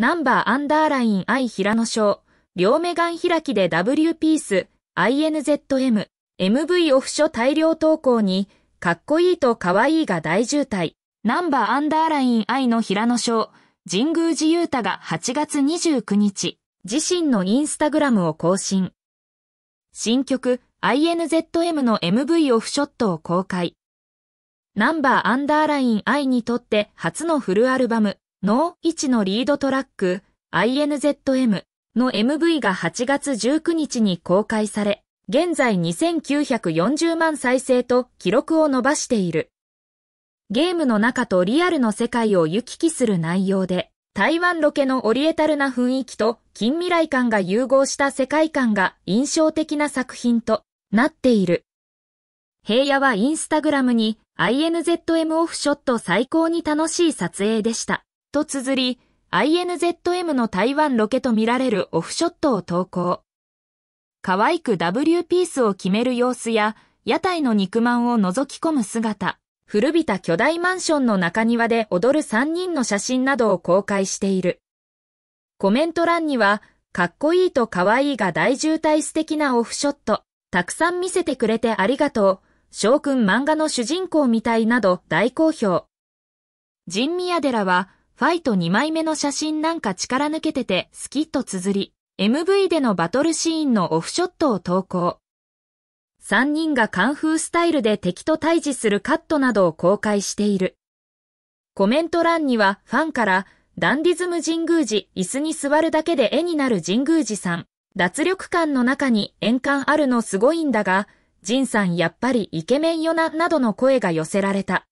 ナンバーアンダーライン I 平野賞、両目眼開きで W ピース、INZM、MV オフショ大量投稿に、かっこいいとかわいいが大渋滞。ナンバーアンダーライン I の平野賞、神宮寺雄太が8月29日、自身のインスタグラムを更新。新曲、INZM の MV オフショットを公開。ナンバーアンダーライン I にとって初のフルアルバム、の1のリードトラック INZM の MV が8月19日に公開され、現在2940万再生と記録を伸ばしている。ゲームの中とリアルの世界を行き来する内容で、台湾ロケのオリエタルな雰囲気と近未来感が融合した世界観が印象的な作品となっている。平野はインスタグラムに INZM オフショット最高に楽しい撮影でした。と綴り、INZM の台湾ロケと見られるオフショットを投稿。可愛く W ピースを決める様子や、屋台の肉まんを覗き込む姿、古びた巨大マンションの中庭で踊る3人の写真などを公開している。コメント欄には、かっこいいと可愛いが大渋滞素敵なオフショット、たくさん見せてくれてありがとう、翔くん漫画の主人公みたいなど大好評。ヤデ寺は、ファイト2枚目の写真なんか力抜けててスキッと綴り、MV でのバトルシーンのオフショットを投稿。3人がカンフースタイルで敵と対峙するカットなどを公開している。コメント欄にはファンから、ダンディズム神宮寺、椅子に座るだけで絵になる神宮寺さん。脱力感の中に円環あるのすごいんだが、ジンさんやっぱりイケメンよな、などの声が寄せられた。